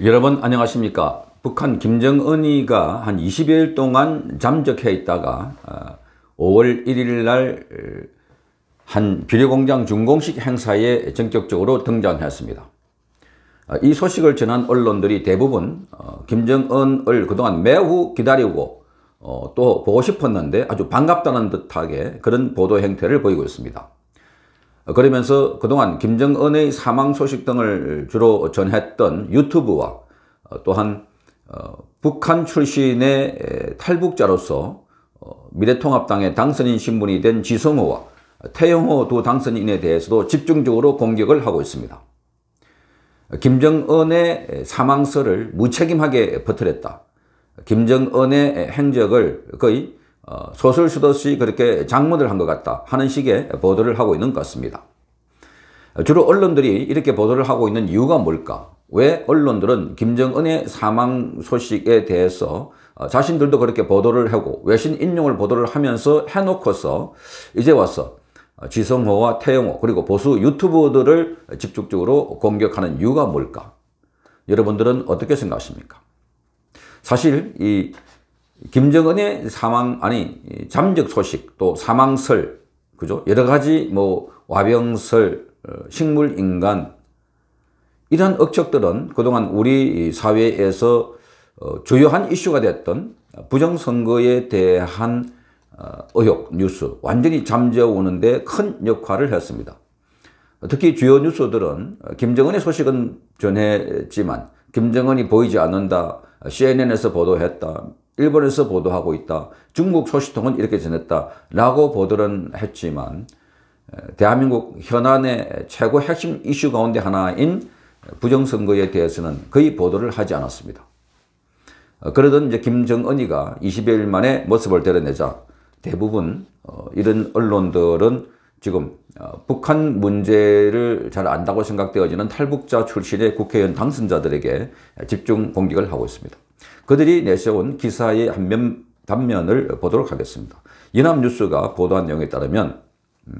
여러분 안녕하십니까 북한 김정은이가 한2 0일 동안 잠적해 있다가 5월 어, 1일 날한 어, 비료공장 준공식 행사에 전격적으로 등장했습니다. 어, 이 소식을 전한 언론들이 대부분 김정은을 그동안 매우 기다리고 또 보고 싶었는데 아주 반갑다는 듯하게 그런 보도 행태를 보이고 있습니다. 그러면서 그동안 김정은의 사망 소식 등을 주로 전했던 유튜브와 또한 어, 북한 출신의 탈북자로서 어, 미래통합당의 당선인 신분이 된 지성호와 태영호 두 당선인에 대해서도 집중적으로 공격을 하고 있습니다. 김정은의 사망설을 무책임하게 퍼뜨렸다. 김정은의 행적을 거의 어, 소설 쓰듯이 그렇게 장문을 한 것 같다 하는 식의 보도를 하고 있는 것 같습니다. 주로 언론들이 이렇게 보도를 하고 있는 이유가 뭘까? 왜 언론들은 김정은의 사망 소식에 대해서 어, 자신들도 그렇게 보도를 하고 외신 인용을 보도를 하면서 해놓고서 이제 와서 어, 지성호와 태영호 그리고 보수 유튜버들을 집중적으로 공격하는 이유가 뭘까? 여러분들은 어떻게 생각하십니까? 사실 이 김정은의 사망 아니 잠적 소식 또 사망설 그죠 여러 가지 뭐 와병설 어, 식물 인간 이런 억척들은 그동안 우리 사회에서 어, 주요한 이슈가 됐던 부정선거에 대한 어, 의혹 뉴스 완전히 잠재우는데 큰 역할을 했습니다. 특히 주요 뉴스들은 김정은의 소식은 전했지만 김정은이 보이지 않는다, CNN에서 보도했다, 일본에서 보도하고 있다. 중국 소식통은 이렇게 전했다. 라고 보도는 했지만 대한민국 현안의 최고 핵심 이슈 가운데 하나인 부정선거에 대해서는 거의 보도를 하지 않았습니다. 어, 그러던 이제 김정은이가 2 0일 만에 모습을 드러내자 대부분 어, 이런 언론들은 지금 어, 북한 문제를 잘 안다고 생각되어지는 탈북자 출신의 국회의원 당선자들에게 집중 공격을 하고 있습니다. 그들이 내세운 기사의 한 면, 단면을 보도록 하겠습니다. 이남뉴스가 보도한 내용에 따르면 음,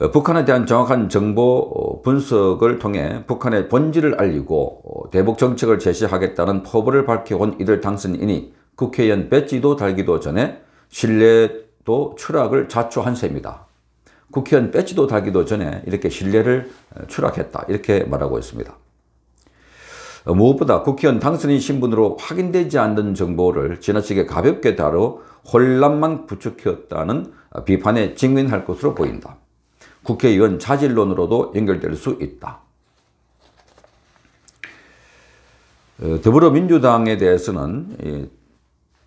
어, 북한에 대한 정확한 정보 어, 분석을 통해 북한의 본질을 알리고 어, 대북 정책을 제시하겠다는 포부를 밝혀온 이들 당선인이 국회의원 배지도 달기도 전에 신뢰도 추락을 자초한 셈이다. 국회의원 뺏지도 달기도 전에 이렇게 신뢰를 어, 추락했다. 이렇게 말하고 있습니다. 어, 무엇보다 국회의원 당선인 신분으로 확인되지 않는 정보를 지나치게 가볍게 다뤄 혼란만 부추겼다는 비판에 직면할 것으로 보인다. 국회의원 자질론으로도 연결될 수 있다. 어, 더불어민주당에 대해서는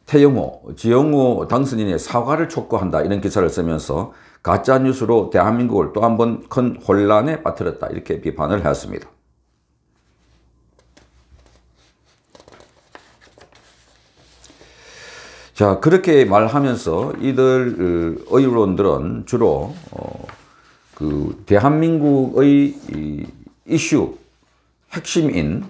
태영호, 지영호 당선인의 사과를 촉구한다 이런 기사를 쓰면서 가짜 뉴스로 대한민국을 또 한 번 큰 혼란에 빠뜨렸다 이렇게 비판을 했습니다. 자 그렇게 말하면서 이들 그, 의원들은 주로 어, 그 대한민국의 이슈 핵심인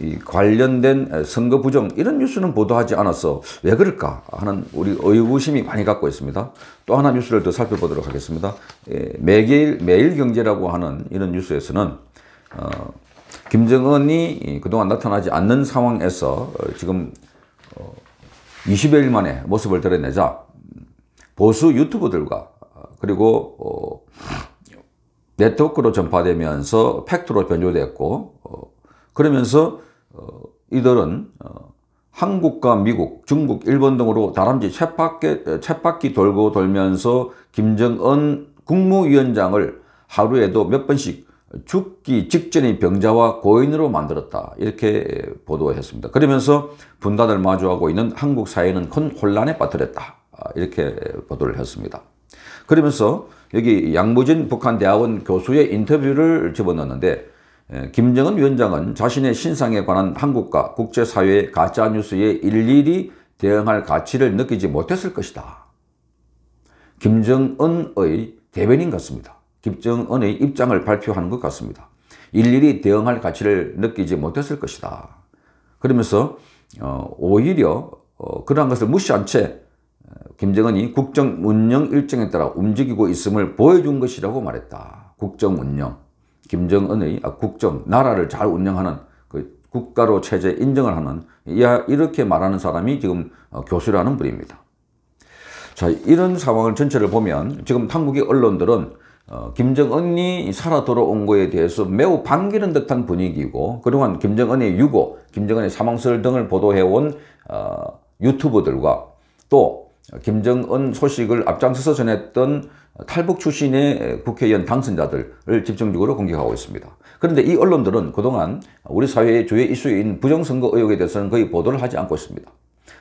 이 관련된 선거 부정 이런 뉴스는 보도하지 않았어왜 그럴까 하는 우리 의구심이 많이 갖고 있습니다. 또 하나 뉴스를 더 살펴보도록 하겠습니다. 예, 매일 매일경제라고 하는 이런 뉴스에서는 어, 김정은이 그동안 나타나지 않는 상황에서 지금 20여일 어, 만에 모습을 드러내자 보수 유튜브들과 그리고 어, 네트워크로 전파되면서 팩트로 변조됐고 어, 그러면서 이들은 어, 한국과 미국, 중국, 일본 등으로 다람쥐 쳇바퀴, 쳇바퀴 돌고 돌면서 김정은 국무위원장을 하루에도 몇 번씩 죽기 직전의 병자와 고인으로 만들었다 이렇게 보도했습니다. 그러면서 분단을 마주하고 있는 한국 사회는 큰 혼란에 빠뜨렸다 아, 이렇게 보도를 했습니다. 그러면서 여기 양무진 북한대학원 교수의 인터뷰를 집어넣는데 예, 김정은 위원장은 자신의 신상에 관한 한국과 국제사회의 가짜뉴스에 일일이 대응할 가치를 느끼지 못했을 것이다. 김정은의 대변인 같습니다. 김정은의 입장을 발표하는 것 같습니다. 일일이 대응할 가치를 느끼지 못했을 것이다. 그러면서 어, 오히려 어, 그러한 것을 무시한 채 어, 김정은이 국정 운영 일정에 따라 움직이고 있음을 보여준 것이라고 말했다. 국정 운영. 김정은의 아, 국정, 나라를 잘 운영하는 그 국가로 체제 인정을 하는 이렇게 말하는 사람이 지금 어, 교수라는 분입니다. 자 이런 상황을 전체를 보면 지금 한국의 언론들은 어, 김정은이 살아 돌아온 거에 대해서 매우 반기는 듯한 분위기고 그동안 김정은의 유고, 김정은의 사망설 등을 보도해온 어, 유튜버들과 또 김정은 소식을 앞장서서 전했던 탈북 출신의 국회의원 당선자들을 집중적으로 공격하고 있습니다. 그런데 이 언론들은 그동안 우리 사회의 주요 이슈인 부정선거 의혹에 대해서는 거의 보도를 하지 않고 있습니다.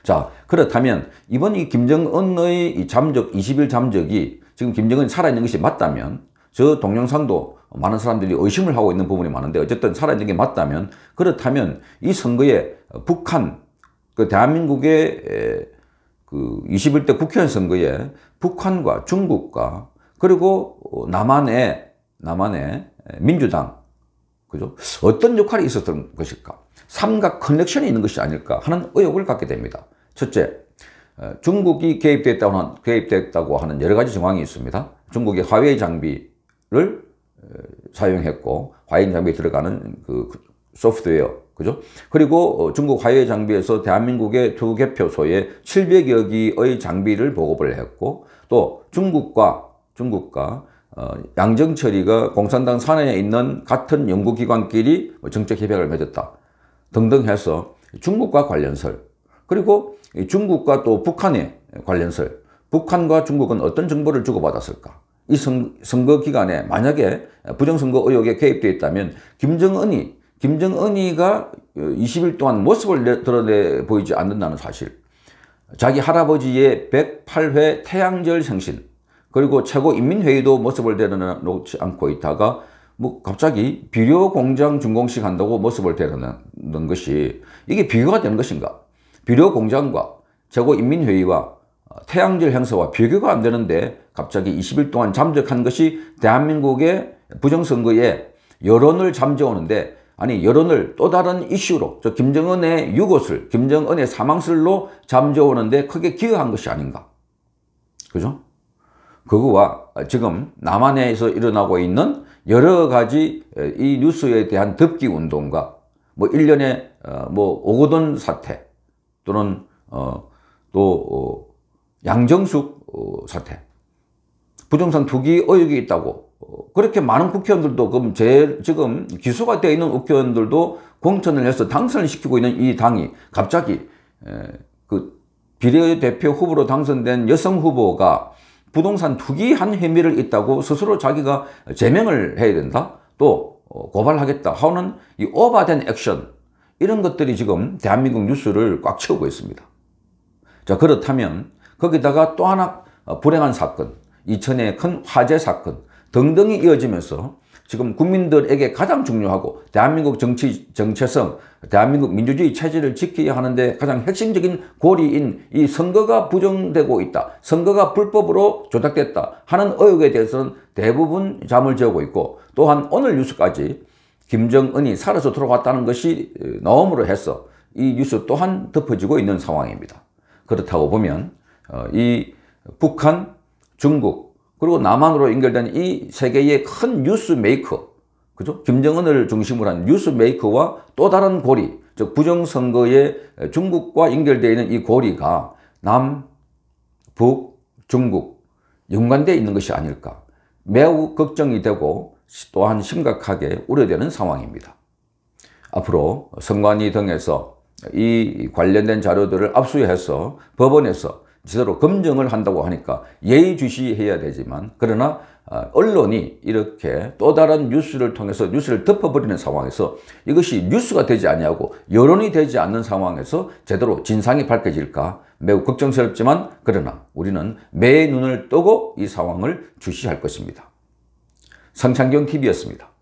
자 그렇다면 이번 이 김정은의 이 잠적 20일 잠적이 지금 김정은이 살아있는 것이 맞다면 저 동영상도 많은 사람들이 의심을 하고 있는 부분이 많은데 어쨌든 살아있는 게 맞다면 그렇다면 이 선거에 북한 그 대한민국의 그 21대 국회의원 선거에 북한과 중국과 그리고 남한의 남한의 민주당 그죠? 어떤 역할이 있었던 것일까? 삼각 커넥션이 있는 것이 아닐까 하는 의혹을 갖게 됩니다. 첫째, 어, 중국이 개입됐다고 하는, 개입됐다고 하는 여러 가지 정황이 있습니다. 중국이 화웨이 장비를 어, 사용했고 화웨이 장비에 들어가는 그 소프트웨어 그죠? 그리고 어, 중국 화웨 장비에서 대한민국의 두 개표소에 700여 기의 장비를 보급을 했고 또 중국과 중국과 어, 양정철이가 공산당 산하에 있는 같은 연구기관끼리 뭐 정책 협약을 맺었다 등등 해서 중국과 관련설 그리고 중국과 또 북한의 관련설 북한과 중국은 어떤 정보를 주고받았을까 이 선, 선거 기간에 만약에 부정선거 의혹에 개입되어 있다면 김정은이 김정은이가 20일 동안 모습을 드러내 보이지 않는다는 사실 자기 할아버지의 108회 태양절 생신 그리고 최고인민회의도 모습을 드려내놓지 않고 있다가 뭐 갑자기 비료 공장 준공식 한다고 모습을 드러놓는 것이 이게 비교가 되는 것인가 비료 공장과 최고인민회의와 태양절 행사와 비교가 안 되는데 갑자기 20일 동안 잠적한 것이 대한민국의 부정선거에 여론을 잠재우는데 아니 여론을 또 다른 이슈로 저 김정은의 유고술, 김정은의 사망술로 잠재우는데 크게 기여한 것이 아닌가. 그죠? 그거와 지금 남한에서 일어나고 있는 여러 가지 이 뉴스에 대한 덮기 운동과 뭐 1년에 어, 뭐 오거돈 사태 또는 어또 어, 양정숙 어, 사태 부동산 투기 의혹이 있다고 그렇게 많은 국회의원들도 그럼 제 지금 기소가 되어 있는 국회의원들도 공천을 해서 당선을 시키고 있는 이 당이 갑자기 그 비례대표 후보로 당선된 여성 후보가 부동산 투기한 혐의를 있다고 스스로 자기가 제명을 해야 된다 또 어, 고발하겠다 하는 이 오바된 액션 이런 것들이 지금 대한민국 뉴스를 꽉 채우고 있습니다. 자 그렇다면 거기다가 또 하나 어, 불행한 사건 이천의 큰 화재 사건 등등이 이어지면서 지금 국민들에게 가장 중요하고 대한민국 정치 정체성, 대한민국 민주주의 체제를 지켜야 하는데 가장 핵심적인 고리인 이 선거가 부정되고 있다. 선거가 불법으로 조작됐다 하는 의혹에 대해서는 대부분 잠을 재우고 있고 또한 오늘 뉴스까지 김정은이 살아서 돌아왔다는 것이 어, 나옴으로 해서 이 뉴스 또한 덮어지고 있는 상황입니다. 그렇다고 보면 어, 이 북한, 중국, 그리고 남한으로 연결된 이 세계의 큰 뉴스 메이커, 그죠? 김정은을 중심으로 한 뉴스 메이커와 또 다른 고리, 즉 부정선거의 중국과 연결되어 있는 이 고리가 남, 북, 중국 연관되어 있는 것이 아닐까 매우 걱정이 되고 또한 심각하게 우려되는 상황입니다. 앞으로 선관위 등에서 이 관련된 자료들을 압수해서 법원에서 제대로 검증을 한다고 하니까 예의주시해야 되지만 그러나 아, 언론이 이렇게 또 다른 뉴스를 통해서 뉴스를 덮어버리는 상황에서 이것이 뉴스가 되지 아니하고 여론이 되지 않는 상황에서 제대로 진상이 밝혀질까 매우 걱정스럽지만 그러나 우리는 매의 눈을 뜨고 이 상황을 주시할 것입니다. 성창경TV였습니다.